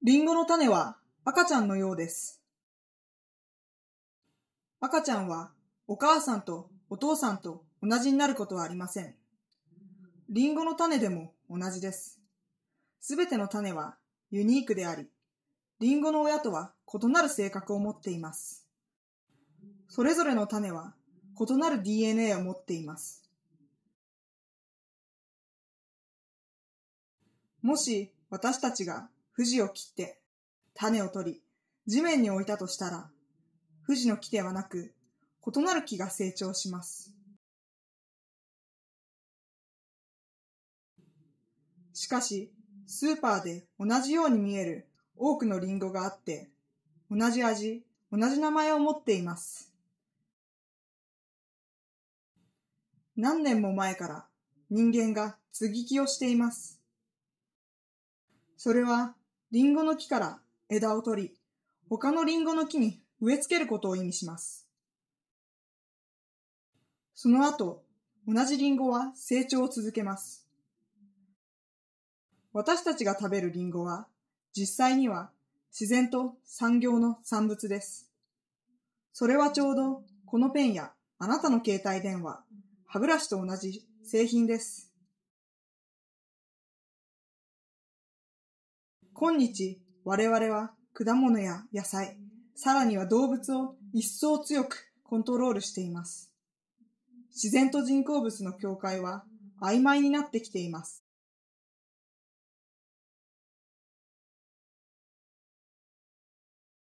リンゴの種は赤ちゃんのようです。赤ちゃんはお母さんとお父さんと同じになることはありません。リンゴの種でも同じです。すべての種はユニークであり、リンゴの親とは異なる性格を持っています。それぞれの種は異なる DNA を持っています。もし私たちがじを切って、種を取り、地面に置いたとしたら、じの木ではなく、異なる木が成長します。しかし、スーパーで同じように見える多くのリンゴがあって、同じ味、同じ名前を持っています。何年も前から人間が接ぎ木をしています。それはリンゴの木から枝を取り、他のリンゴの木に植え付けることを意味します。その後、同じリンゴは成長を続けます。私たちが食べるリンゴは、実際には自然と産業の産物です。それはちょうどこのペンやあなたの携帯電話、歯ブラシと同じ製品です。今日、我々は果物や野菜、さらには動物を一層強くコントロールしています。自然と人工物の境界は曖昧になってきています。